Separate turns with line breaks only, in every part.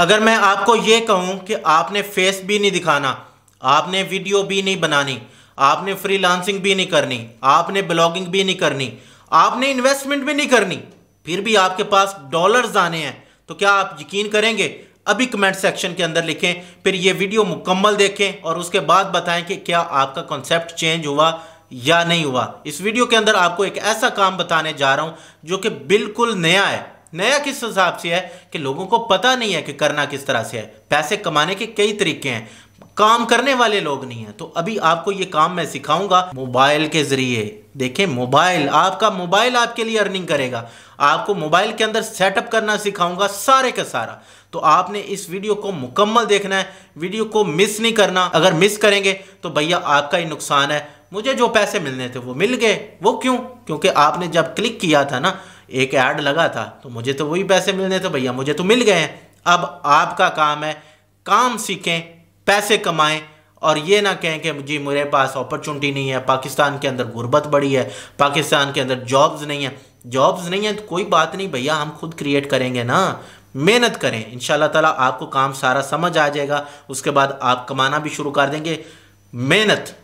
अगर मैं आपको ये कहूँ कि आपने फेस भी नहीं दिखाना आपने वीडियो भी नहीं बनानी आपने फ्रीलांसिंग भी नहीं करनी आपने ब्लॉगिंग भी नहीं करनी आपने इन्वेस्टमेंट भी नहीं करनी फिर भी आपके पास डॉलर्स आने हैं तो क्या आप यकीन करेंगे अभी कमेंट सेक्शन के अंदर लिखें फिर ये वीडियो मुकम्मल देखें और उसके बाद बताएं कि क्या आपका कॉन्सेप्ट चेंज हुआ या नहीं हुआ इस वीडियो के अंदर आपको एक ऐसा काम बताने जा रहा हूं जो कि बिल्कुल नया है नया किस हिसाब से है कि लोगों को पता नहीं है कि करना किस तरह से है पैसे कमाने के कई तरीके हैं काम करने वाले लोग नहीं हैं तो अभी आपको ये काम मैं सिखाऊंगा मोबाइल के ज़रिए देखें मोबाइल आपका मोबाइल आपके लिए अर्निंग करेगा आपको मोबाइल के अंदर सेटअप करना सिखाऊंगा सारे का सारा तो आपने इस वीडियो को मुकम्मल देखना है वीडियो को मिस नहीं करना अगर मिस करेंगे तो भैया आपका ही नुकसान है मुझे जो पैसे मिलने थे वो मिल गए वो क्यों क्योंकि आपने जब क्लिक किया था ना एक ऐड लगा था तो मुझे तो वही पैसे मिलने थे भैया मुझे तो मिल गए हैं अब आपका काम है काम सीखें पैसे कमाएं और ये ना कहें कि जी मेरे पास अपॉर्चुनिटी नहीं है पाकिस्तान के अंदर गुर्बत बड़ी है पाकिस्तान के अंदर जॉब्स नहीं है जॉब्स नहीं है तो कोई बात नहीं भैया हम खुद क्रिएट करेंगे ना मेहनत करें इन ताला आपको काम सारा समझ आ जाएगा उसके बाद आप कमाना भी शुरू कर देंगे मेहनत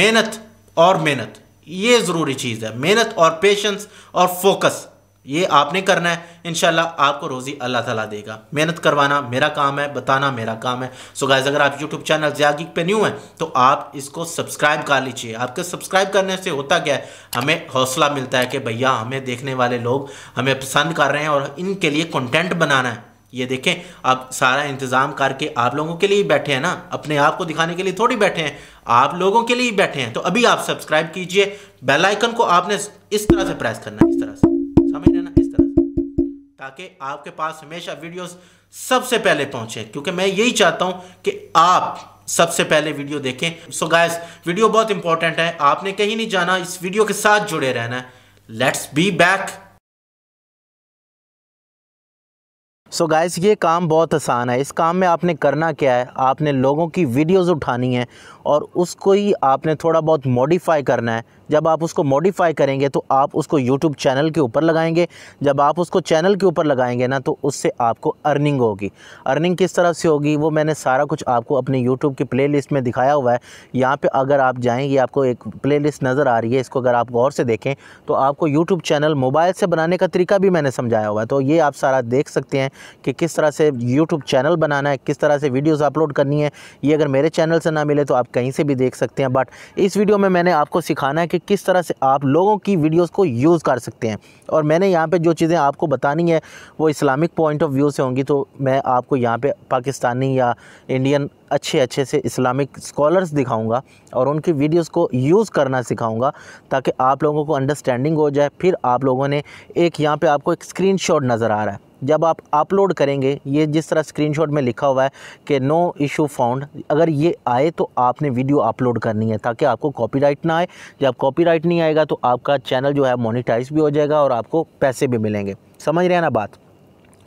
मेहनत और मेहनत ये ज़रूरी चीज़ है मेहनत और पेशेंस और फोकस ये आपने करना है इनशाला आपको रोज़ी अल्लाह ताला देगा मेहनत करवाना मेरा काम है बताना मेरा काम है सो गाइज अगर आप यूट्यूब चैनल ज्यागी पे न्यू हैं तो आप इसको सब्सक्राइब कर लीजिए आपके सब्सक्राइब करने से होता क्या है हमें हौसला मिलता है कि भैया हमें देखने वाले लोग हमें पसंद कर रहे हैं और इनके लिए कॉन्टेंट बनाना है ये देखें आप सारा इंतज़ाम करके आप लोगों के लिए बैठे हैं ना अपने आप को दिखाने के लिए थोड़ी बैठे हैं आप लोगों के लिए बैठे हैं तो अभी आप सब्सक्राइब कीजिए बेल आइकन को आपने इस तरह से प्रेस करना है इस तरह से समझ लेना इस तरह से ताकि आपके पास हमेशा वीडियोस सबसे पहले पहुंचे क्योंकि मैं यही चाहता हूं कि आप सबसे पहले वीडियो देखें सो so गायस वीडियो बहुत इंपॉर्टेंट है आपने कहीं नहीं जाना इस वीडियो के साथ जुड़े रहना है let's be back so so guys ये काम बहुत आसान है इस काम में आपने करना क्या है आपने लोगों की वीडियोस उठानी है और उसको ही आपने थोड़ा बहुत मॉडिफाई करना है जब आप उसको मॉडिफाई करेंगे तो आप उसको यूट्यूब चैनल के ऊपर लगाएंगे जब आप उसको चैनल के ऊपर लगाएंगे ना तो उससे आपको अर्निंग होगी अर्निंग किस तरह से होगी वो मैंने सारा कुछ आपको अपने यूट्यूब की प्ले में दिखाया हुआ है यहाँ पर अगर आप जाएँगे आपको एक प्ले नज़र आ रही है इसको अगर आप गौर से देखें तो आपको यूट्यूब चैनल मोबाइल से बनाने का तरीका भी मैंने समझाया हुआ है तो ये आप सारा देख सकते हैं कि किस तरह से यूट्यूब चैनल बनाना है किस तरह से वीडियोज़ अपलोड करनी है ये अगर मेरे चैनल से ना मिले तो आप कहीं से भी देख सकते हैं बट इस वीडियो में मैंने आपको सिखाना है कि किस तरह से आप लोगों की वीडियोज़ को यूज़ कर सकते हैं और मैंने यहाँ पर जो चीज़ें आपको बतानी है वो इस्लामिक पॉइंट ऑफ व्यू से होंगी तो मैं आपको यहाँ पर पाकिस्तानी या इंडियन अच्छे अच्छे से इस्लामिक स्कॉलर्स दिखाऊंगा और उनकी वीडियोस को यूज़ करना सिखाऊंगा ताकि आप लोगों को अंडरस्टैंडिंग हो जाए फिर आप लोगों ने एक यहाँ पे आपको एक स्क्रीनशॉट नज़र आ रहा है जब आप अपलोड करेंगे ये जिस तरह स्क्रीनशॉट में लिखा हुआ है कि नो इशू फाउंड अगर ये आए तो आपने वीडियो अपलोड करनी है ताकि आपको कॉपीराइट ना आए जब कॉपीराइट नहीं आएगा तो आपका चैनल जो है मोनिटाइज भी हो जाएगा और आपको पैसे भी मिलेंगे समझ रहे हैं ना बात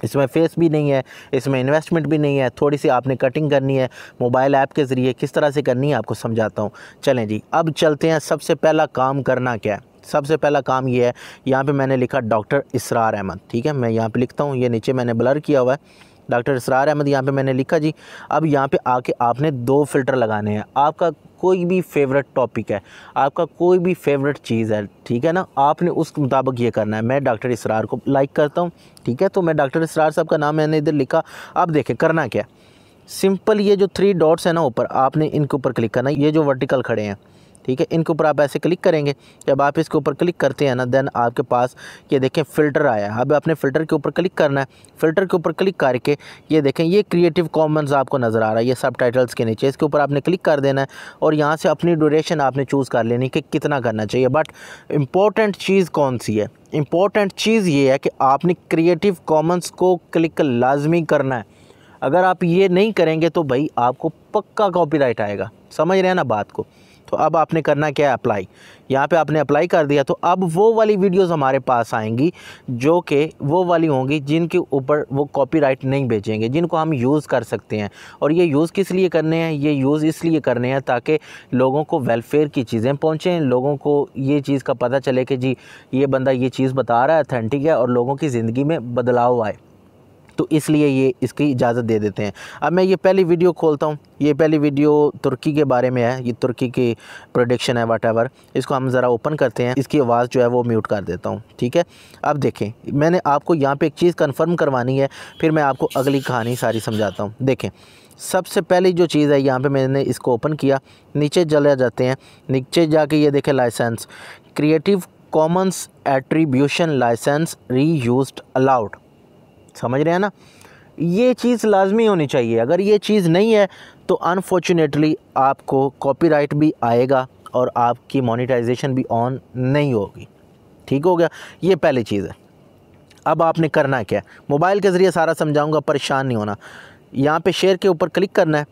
इसमें फेस भी नहीं है इसमें इन्वेस्टमेंट भी नहीं है थोड़ी सी आपने कटिंग करनी है मोबाइल ऐप के ज़रिए किस तरह से करनी है आपको समझाता हूँ चलें जी अब चलते हैं सबसे पहला काम करना क्या है सबसे पहला काम ये है यहाँ पे मैंने लिखा डॉक्टर इसरार अहमद ठीक है मैं यहाँ पे लिखता हूँ ये नीचे मैंने ब्लर किया हुआ है डॉक्टर इसरार अहमद यहाँ पे मैंने लिखा जी अब यहाँ पे आके आपने दो फ़िल्टर लगाने हैं आपका कोई भी फेवरेट टॉपिक है आपका कोई भी फेवरेट चीज़ है ठीक है ना आपने उस मुताबिक ये करना है मैं डॉक्टर इसरार को लाइक करता हूँ ठीक है तो मैं डॉक्टर इसरार साहब का नाम मैंने इधर लिखा अब देखें करना क्या सिंपल ये जो थ्री डॉट्स हैं ना ऊपर आपने इनके ऊपर क्लिक करना ये जो वर्टिकल खड़े हैं ठीक है इनके ऊपर आप ऐसे क्लिक करेंगे जब आप इसके ऊपर क्लिक करते हैं ना देन आपके पास ये देखें फ़िल्टर आया है अब आपने फ़िल्टर के ऊपर क्लिक करना है फ़िल्टर के ऊपर क्लिक करके ये देखें ये क्रिएटिव कॉमन्स आपको नज़र आ रहा है ये सब टाइटल्स के नीचे इसके ऊपर आपने क्लिक कर देना है और यहाँ से अपनी ड्यूरेशन आपने चूज़ कर लेनी कि कितना करना चाहिए बट इम्पॉर्टेंट चीज़ कौन सी है इम्पॉर्टेंट चीज़ ये है कि आपने क्रिएटिव कॉमन्स को क्लिक लाजमी करना है अगर आप ये नहीं करेंगे तो भाई आपको पक्का कॉपी आएगा समझ रहे हैं ना बात को तो अब आपने करना क्या है अप्लाई यहाँ पे आपने अप्लाई कर दिया तो अब वो वाली वीडियोस हमारे पास आएंगी जो कि वो वाली होंगी जिनके ऊपर वो कॉपीराइट नहीं बेचेंगे जिनको हम यूज़ कर सकते हैं और ये यूज़ किस लिए करने हैं ये यूज़ इसलिए करने हैं ताकि लोगों को वेलफेयर की चीज़ें पहुँचें लोगों को ये चीज़ का पता चले कि जी ये बंदा ये चीज़ बता रहा है अथेंटिक है और लोगों की ज़िंदगी में बदलाव आए तो इसलिए ये इसकी इजाज़त दे देते हैं अब मैं ये पहली वीडियो खोलता हूँ ये पहली वीडियो तुर्की के बारे में है ये तुर्की की प्रोडिक्शन है वाट इसको हम ज़रा ओपन करते हैं इसकी आवाज़ जो है वो म्यूट कर देता हूँ ठीक है अब देखें मैंने आपको यहाँ पर एक चीज़ कन्फर्म करवानी है फिर मैं आपको अगली कहानी सारी समझाता हूँ देखें सबसे पहली जो चीज़ है यहाँ पर मैंने इसको ओपन किया नीचे चले जाते हैं नीचे जाके ये देखें license creative commons attribution license reuse allowed समझ रहे हैं ना ये चीज़ लाजमी होनी चाहिए अगर ये चीज़ नहीं है तो अनफॉर्चुनेटली आपको कॉपीराइट भी आएगा और आपकी मोनिटाइजेशन भी ऑन नहीं होगी ठीक हो गया ये पहली चीज़ है अब आपने करना क्या मोबाइल के ज़रिए सारा समझाऊंगा परेशान नहीं होना यहाँ पे शेयर के ऊपर क्लिक करना है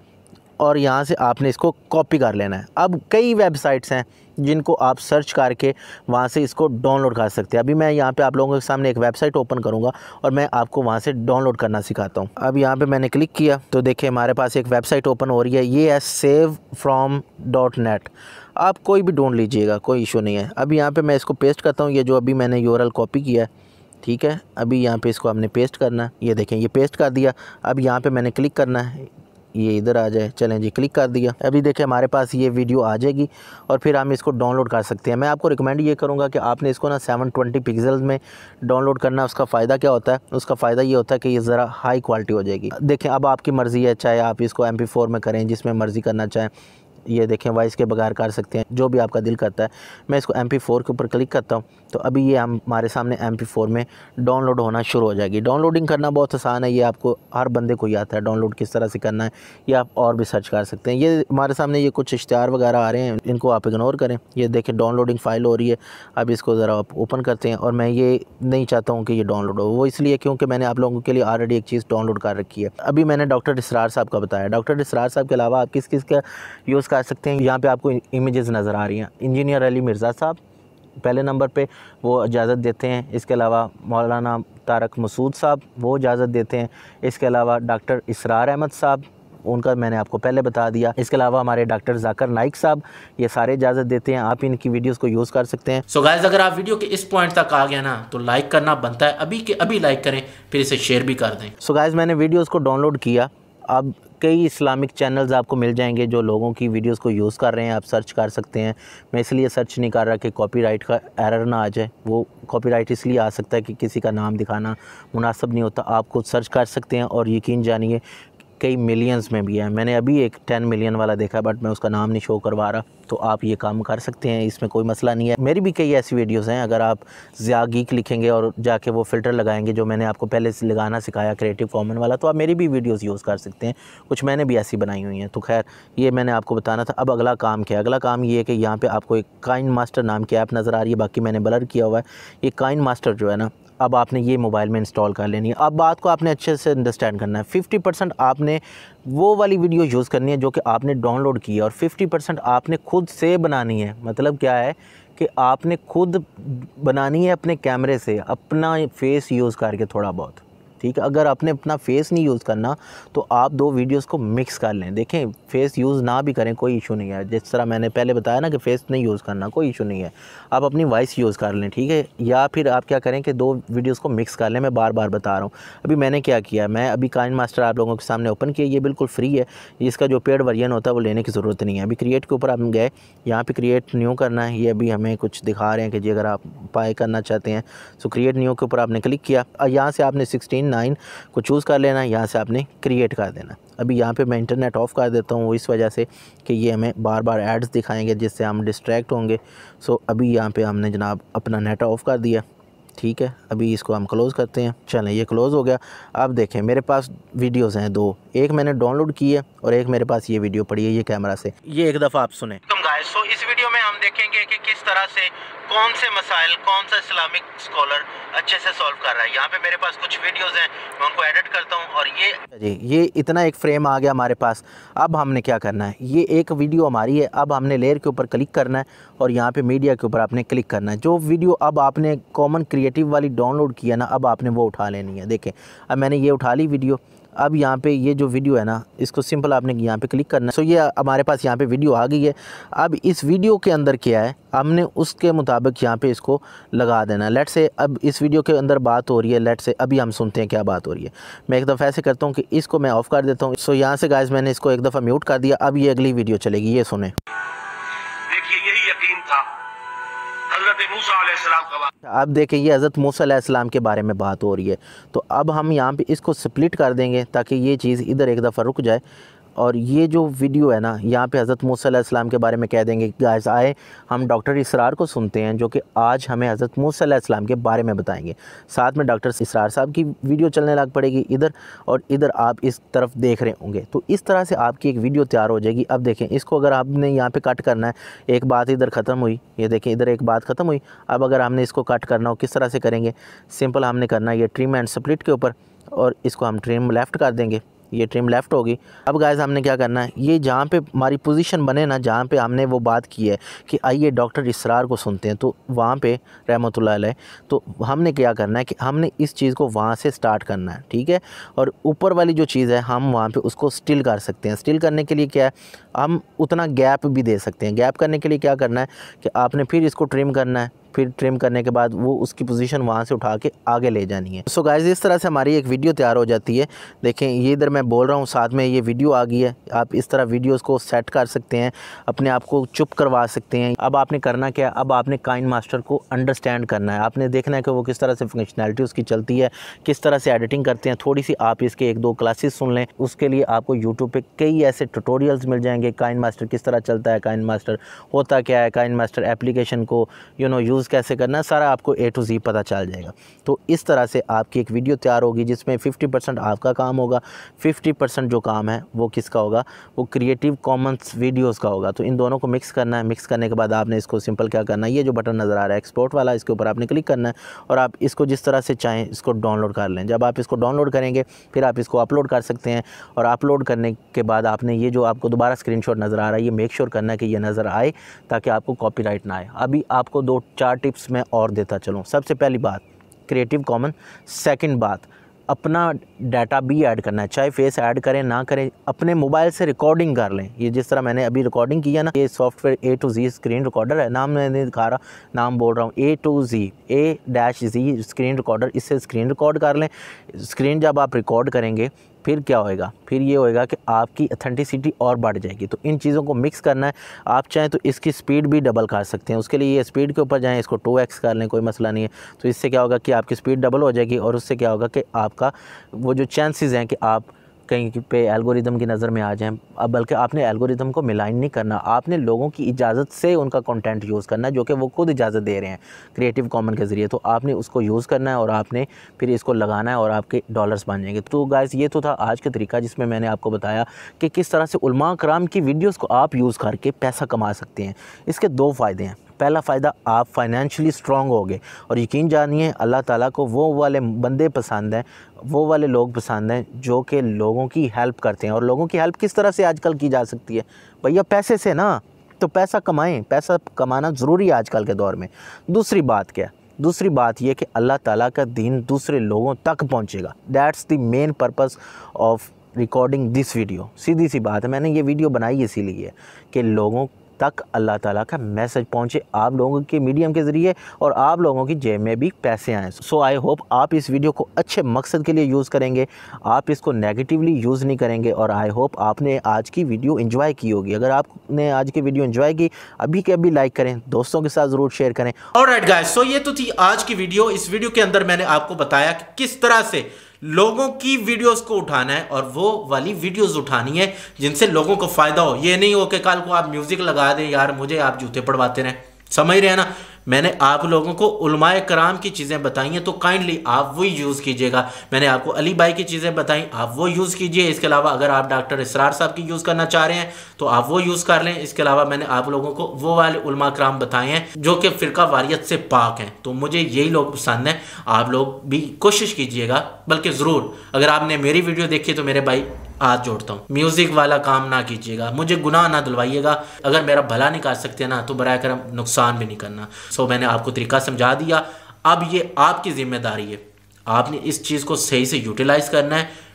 और यहाँ से आपने इसको कॉपी कर लेना है अब कई वेबसाइट्स हैं जिनको आप सर्च करके वहाँ से इसको डाउनलोड कर सकते हैं अभी मैं यहाँ पे आप लोगों के सामने एक वेबसाइट ओपन करूँगा और मैं आपको वहाँ से डाउनलोड करना सिखाता हूँ अब यहाँ पर मैंने क्लिक किया तो देखिए हमारे पास एक वेबसाइट ओपन हो रही है ये है सेव फ्राम डॉट नेट आप कोई भी ढूंढ लीजिएगा कोई इशू नहीं है अब यहाँ पर मैं इसको पेस्ट करता हूँ ये जो अभी मैंने यू कॉपी किया है ठीक है अभी यहाँ पे इसको हमने पेस्ट करना है ये देखें ये पेस्ट कर दिया अब यहाँ पे मैंने क्लिक करना है ये इधर आ जाए चलें जी क्लिक कर दिया अभी देखें हमारे पास ये वीडियो आ जाएगी और फिर हम इसको डाउनलोड कर सकते हैं मैं आपको रिकमेंड ये करूँगा कि आपने इसको ना 720 पिक्सल्स में डाउनलोड करना उसका फ़ायदा क्या होता है उसका फ़ायदा ये होता है कि ये ज़रा हाई क्वालिटी हो जाएगी देखें अब आपकी मर्ज़ी है चाहे आप इसको एम में करें जिसमें मर्ज़ी करना चाहें ये देखें वॉइस के बगैर कर सकते हैं जो भी आपका दिल करता है मैं इसको एम पी फोर के ऊपर क्लिक करता हूँ तो अभी ये हम हमारे सामने एम पी फोर में डाउनलोड होना शुरू हो जाएगी डाउनलोडिंग करना बहुत आसान है ये आपको हर बंदे को याद है डाउनलोड किस तरह से करना है ये आप और भी सर्च कर सकते हैं ये हमारे सामने ये कुछ इश्तहार वगैरह आ रहे हैं इनको आप इग्नोर करें ये देखें डाउनलोडिंग फ़ाइल हो रही है अब इसको ज़रा आप ओपन करते हैं और मैं ये नहीं चाहता हूँ कि ये डाउनलोड हो वो इसलिए क्योंकि मैंने आप लोगों के लिए ऑलरेडी एक चीज़ डाउनलोड कर रखी है अभी मैंने डॉक्टर इसरार साहब का बताया डॉक्टर इसरार साहब के अलावा आप किस किस का यूज़ कर सकते हैं यहाँ पे आपको इमेजेस नज़र आ रही हैं इंजीनियर अली मिर्ज़ा साहब पहले नंबर पे वो इजाज़त देते हैं इसके अलावा मौलाना तारक मसूद साहब वो इजाज़त देते हैं इसके अलावा डॉक्टर इसरार अहमद साहब उनका मैंने आपको पहले बता दिया इसके अलावा हमारे डॉक्टर जाकर नाइक साहब ये सारे इजाज़त देते हैं आप इनकी वीडियोस को यूज़ कर सकते हैं सो so गाइस अगर आप वीडियो के इस पॉइंट तक आ गया ना तो लाइक करना बनता है अभी के अभी लाइक करें फिर इसे शेयर भी कर दें सो so गाइस मैंने वीडियोज़ को डाउनलोड किया अब कई इस्लामिक चैनल्स आपको मिल जाएंगे जो लोगों की वीडियोस को यूज़ कर रहे हैं आप सर्च कर सकते हैं मैं इसलिए सर्च नहीं कर रहा कि कॉपीराइट का एरर ना आ जाए वो कॉपीराइट इसलिए आ सकता है कि किसी का नाम दिखाना मुनासब नहीं होता आप खुद सर्च कर सकते हैं और यकीन जानिए कई मिलियंस में भी है मैंने अभी एक टेन मिलियन वाला देखा बट मैं उसका नाम नहीं शो करवा रहा तो आप ये काम कर सकते हैं इसमें कोई मसला नहीं है मेरी भी कई ऐसी वीडियोस हैं अगर आप ज़्या गीक लिखेंगे और जाके वो फ़िल्टर लगाएंगे जो मैंने आपको पहले से लगाना सिखाया क्रिएटिव कॉमन वाला तो आप मेरी भी वीडियोस यूज़ कर सकते हैं कुछ मैंने भी ऐसी बनाई हुई हैं तो खैर ये मैंने आपको बताना था अब अगला काम क्या अगला काम ये है कि यहाँ पर आपको एक काइन मास्टर नाम की ऐप नज़र आ रही है बाकी मैंने ब्लर किया हुआ है ये काइन मास्टर जो है ना अब आपने ये मोबाइल में इंस्टॉल कर लेनी है अब बात को आपने अच्छे से अंडरस्टैंड करना है फिफ्टी परसेंट आपने वो वाली वीडियो यूज़ करनी है जो कि आपने डाउनलोड की है और 50 परसेंट आपने खुद से बनानी है मतलब क्या है कि आपने खुद बनानी है अपने कैमरे से अपना फेस यूज़ करके थोड़ा बहुत ठीक है अगर आपने अपना फेस नहीं यूज़ करना तो आप दो वीडियोस को मिक्स कर लें देखें फेस यूज़ ना भी करें कोई इशू नहीं है जिस तरह मैंने पहले बताया ना कि फेस नहीं यूज़ करना कोई इशू नहीं है आप अपनी वॉइस यूज़ कर लें ठीक है या फिर आप क्या करें कि दो वीडियोज़ को मिक्स कर लें मैं बार बार बता रहा हूँ अभी मैंने क्या किया मैं अभी काइन मास्टर आप लोगों के सामने ओपन किया ये बिल्कुल फ्री है इसका जो पेड वर्जन होता है वो लेने की ज़रूरत नहीं है अभी क्रिएट के ऊपर हम गए यहाँ पर क्रिएट न्यू करना है ये अभी हमें कुछ दिखा रहे हैं कि जी अगर आप पाए करना चाहते हैं तो क्रिएट न्यू के ऊपर आपने क्लिक किया यहाँ से आपने सिक्सटीन नाइन को चूज़ कर लेना है यहाँ से आपने क्रिएट कर देना अभी यहाँ पे मैं इंटरनेट ऑफ़ कर देता हूँ इस वजह से कि ये हमें बार बार एड्स दिखाएंगे जिससे हम डिस्ट्रैक्ट होंगे सो अभी यहाँ पे हमने जनाब अपना नेट ऑफ़ कर दिया ठीक है अभी इसको हम क्लोज़ करते हैं चलें ये क्लोज़ हो गया अब देखें मेरे पास वीडियोस हैं दो एक मैंने डाउनलोड की है और एक मेरे पास ये वीडियो पड़ी है ये कैमरा से ये एक दफ़ा आप सुने तुम गाइस सो इस वीडियो देखेंगे कि किस तरह से कौन से मसाइल कौन सा इस्लामिक स्कॉलर अच्छे से सॉल्व कर रहा है यहाँ पे मेरे पास कुछ वीडियोस हैं मैं उनको एडिट
करता हूँ और ये
जी ये इतना एक फ्रेम आ गया हमारे पास अब हमने क्या करना है ये एक वीडियो हमारी है अब हमने लेयर के ऊपर क्लिक करना है और यहाँ पे मीडिया के ऊपर आपने क्लिक करना है जो वीडियो अब आपने कॉमन क्रिएटिव वाली डाउनलोड किया ना अब आपने वो उठा लेनी है देखें अब मैंने ये उठा ली वीडियो अब यहाँ पे ये जो वीडियो है ना इसको सिंपल आपने यहाँ पे क्लिक करना है सो ये हमारे पास यहाँ पे वीडियो आ गई है अब इस वीडियो के अंदर क्या है हमने उसके मुताबिक यहाँ पे इसको लगा देना है लेट से अब इस वीडियो के अंदर बात हो रही है लेट से अभी हम सुनते हैं क्या बात हो रही है मैं एक दफ़ा ऐसे करता हूँ कि इसको मैं ऑफ़ कर देता हूँ सो यहाँ से गायज मैंने इसको एक दफ़ा म्यूट कर दिया अब ये अगली वीडियो चलेगी ये सुने देखिए यही यकीन था आप अब देखें ये हज़रत मूसा के बारे में बात हो रही है तो अब हम यहाँ पे इसको स्प्लिट कर देंगे ताकि ये चीज़ इधर एक दफ़ा रुक जाए और ये जो वीडियो है ना यहाँ पे हज़रत मूसम के बारे में कह देंगे गाइस आए हम डॉक्टर इसरार को सुनते हैं जो कि आज हमें हज़रत मूसम के बारे में बताएंगे साथ में डॉक्टर इसरार साहब की वीडियो चलने लग पड़ेगी इधर और इधर आप इस तरफ देख रहे होंगे तो इस तरह से आपकी एक वीडियो तैयार हो जाएगी अब देखें इसको अगर आपने यहाँ पर कट करना है एक बात इधर ख़त्म हुई ये देखें इधर एक बात ख़त्म हुई अब अगर हमने इसको कट करना हो किस तरह से करेंगे सिंपल हमने करना है ये ट्रिम एंड स्प्लिट के ऊपर और इसको हम ट्रीम लेफ़्ट कर देंगे ये ट्रिम लेफ़्ट होगी अब गायज हमने क्या करना है ये जहाँ पे हमारी पोजीशन बने ना जहाँ पे हमने वो बात की है कि आइए डॉक्टर इसरार को सुनते हैं तो वहाँ पे रहमत अलैह तो हमने क्या करना है कि हमने इस चीज़ को वहाँ से स्टार्ट करना है ठीक है और ऊपर वाली जो चीज़ है हम वहाँ पर उसको स्टिल कर सकते हैं स्टिल करने के लिए क्या है हम उतना गैप भी दे सकते हैं गैप करने के लिए क्या करना है कि आपने फिर इसको ट्रिम करना है फिर ट्रिम करने के बाद वो उसकी पोजीशन वहाँ से उठा के आगे ले जानी है सो so गाइज इस तरह से हमारी एक वीडियो तैयार हो जाती है देखें ये इधर मैं बोल रहा हूँ साथ में ये वीडियो आ गई है आप इस तरह वीडियोस को सेट कर सकते हैं अपने आप को चुप करवा सकते हैं अब आपने करना क्या अब आपने काइन मास्टर को अंडरस्टैंड करना है आपने देखना है कि वो किस तरह से फंक्शनैलिटी उसकी चलती है किस तरह से एडिटिंग करते हैं थोड़ी सी आप इसके एक दो क्लासेस सुन लें उसके लिए आपको यूट्यूब पर कई ऐसे टूटोरियल्स मिल जाएंगे काइन मास्टर किस तरह चलता है काइन मास्टर होता क्या है काइन मास्टर एप्लीकेशन को यू नो यूज़ यूज़ कैसे करना है सारा आपको ए टू जी पता चल जाएगा तो इस तरह से आपकी एक वीडियो तैयार होगी जिसमें फिफ्टी परसेंट आपका काम होगा फिफ्टी परसेंट जो काम है वो किसका होगा वो क्रिएटिव कॉमन्स वीडियोज़ का होगा तो इन दोनों को मिक्स करना है मिक्स करने के बाद आपने इसको सिंपल क्या करना है ये जो बटन नज़र आ रहा है एक्सपोर्ट वाला इसके ऊपर आपने क्लिक करना है और आप इसको जिस तरह से चाहें इसको डाउनलोड कर लें जब आप इसको डाउनलोड करेंगे फिर आप इसको अपलोड कर सकते हैं और अपलोड करने के बाद आपने ये जो आपको दोबारा स्क्रीनशॉट नज़र आ रहा है ये मेक श्योर करना है कि ये नज़र आए ताकि आपको कॉपीराइट ना आए अभी आपको दो चार चार टिप्स मैं और देता चलूँ सबसे पहली बात क्रिएटिव कॉमन सेकंड बात अपना डाटा भी ऐड करना है चाहे फेस ऐड करें ना करें अपने मोबाइल से रिकॉर्डिंग कर लें ये जिस तरह मैंने अभी रिकॉर्डिंग किया ना ये software A to Z screen recorder है नाम मैंने दिखा रहा नाम बोल रहा हूँ A to Z A dash Z screen recorder इससे स्क्रीन रिकॉर्ड कर लें स्क्रीन जब आप रिकॉर्ड करेंगे फिर क्या होएगा फिर ये होएगा कि आपकी अथेंटिसिटी और बढ़ जाएगी तो इन चीज़ों को मिक्स करना है आप चाहें तो इसकी स्पीड भी डबल कर सकते हैं उसके लिए ये स्पीड के ऊपर जाएँ इसको टू एक्स कर लें कोई मसला नहीं है तो इससे क्या होगा कि आपकी स्पीड डबल हो जाएगी और उससे क्या होगा कि आपका वो जो चांसेस हैं कि आप कहीं पे एल्गोरिदम की नज़र में आ जाएं अब बल्कि आपने एल्गोरिदम को मिलाइन नहीं करना आपने लोगों की इजाज़त से उनका कंटेंट यूज़ करना है जो कि वो खुद इजाज़त दे रहे हैं क्रिएटिव कॉमन के ज़रिए तो आपने उसको यूज़ करना है और आपने फिर इसको लगाना है और आपके डॉलर्स बन जाएंगे तो गायस ये तो था आज का तरीका जिसमें मैंने आपको बताया कि किस तरह से उलमा कराम की वीडियोज़ को आप यूज़ करके पैसा कमा सकते हैं इसके दो फ़ायदे हैं पहला फ़ायदा आप फाइनेंशियली स्ट्रॉन्ग होगे और यकीन जानिए अल्लाह ताला को वो वाले बंदे पसंद हैं वो वाले लोग पसंद हैं जो कि लोगों की हेल्प करते हैं और लोगों की हेल्प किस तरह से आजकल की जा सकती है भैया पैसे से ना तो पैसा कमाएँ पैसा कमाना ज़रूरी है आजकल के दौर में दूसरी बात क्या है दूसरी बात यह कि अल्लाह ताला का दीन दूसरे लोगों तक पहुंचेगा that's the main purpose of recording this video सीधी सी बात है मैंने ये वीडियो बनाई इसीलिए कि लोगों तक अल्लाह ताला का मैसेज पहुंचे आप लोगों के मीडियम के ज़रिए और आप लोगों की जेब में भी पैसे आएँ सो आई होप आप इस वीडियो को अच्छे मकसद के लिए यूज़ करेंगे आप इसको नेगेटिवली यूज़ नहीं करेंगे और आई होप आपने आज की वीडियो इन्जॉय की होगी अगर आपने आज की वीडियो इन्जॉय की अभी के अभी लाइक करें दोस्तों के साथ ज़रूर शेयर करें और राइट गाइस सो ये तो थी आज की वीडियो इस वीडियो के अंदर मैंने आपको बताया कि किस तरह से लोगों की वीडियोस को उठाना है और वो वाली वीडियोस उठानी है जिनसे लोगों को फ़ायदा हो ये नहीं हो कि कल को आप म्यूज़िक लगा दें यार मुझे आप जूते पड़वाते रहें समझ रहे हैं ना मैंने आप लोगों को उलमाए कराम की चीज़ें बताई हैं तो काइंडली आप वही यूज़ कीजिएगा मैंने आपको अली भाई की चीज़ें बताई आप वो यूज़ कीजिए इसके अलावा अगर आप डॉक्टर इसरार साहब की यूज़ करना चाह रहे हैं तो आप वो यूज़ कर लें इसके अलावा मैंने आप लोगों को वो वाले उलमा कराम बताए हैं जो कि फ़िरका वारियत से पाक हैं तो मुझे यही लोग पसंद हैं आप लोग भी कोशिश कीजिएगा बल्कि ज़रूर अगर आपने मेरी वीडियो देखी तो मेरे भाई हाथ जोड़ता हूँ म्यूज़िक वाला काम ना कीजिएगा मुझे गुनाह ना दिलवाइएगा अगर मेरा भला नहीं कर सकते ना तो बर करम नुकसान भी नहीं करना सो मैंने आपको तरीका समझा दिया अब ये आपकी ज़िम्मेदारी है आपने इस चीज़ को सही से यूटिलाइज़ करना है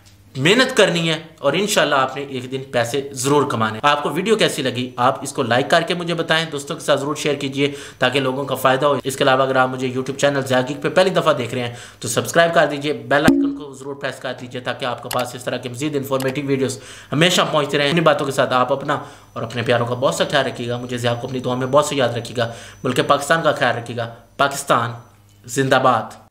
मेहनत करनी है और इनशाला आपने एक दिन पैसे ज़रूर कमाने आपको वीडियो कैसी लगी आप इसको लाइक करके मुझे बताएं दोस्तों के साथ ज़रूर शेयर कीजिए ताकि लोगों का फ़ायदा हो इसके अलावा अगर आप मुझे यूट्यूब चैनल जागिक पे पहली दफ़ा देख रहे हैं तो सब्सक्राइब कर दीजिए बेल को ज़रूर प्रेस कर दीजिए ताकि आपके पास इस तरह के मजीद इन्फॉर्मेटिव वीडियोस हमेशा पहुंचते रहें इन्हीं बातों के साथ आप अपना और अपने प्यारों का बहुत सा ख्याल रखिएगा मुझे को अपनी दुआ में बहुत सा याद रखिएगा बल्कि पाकिस्तान का ख्याल रखिएगा पाकिस्तान जिंदाबाद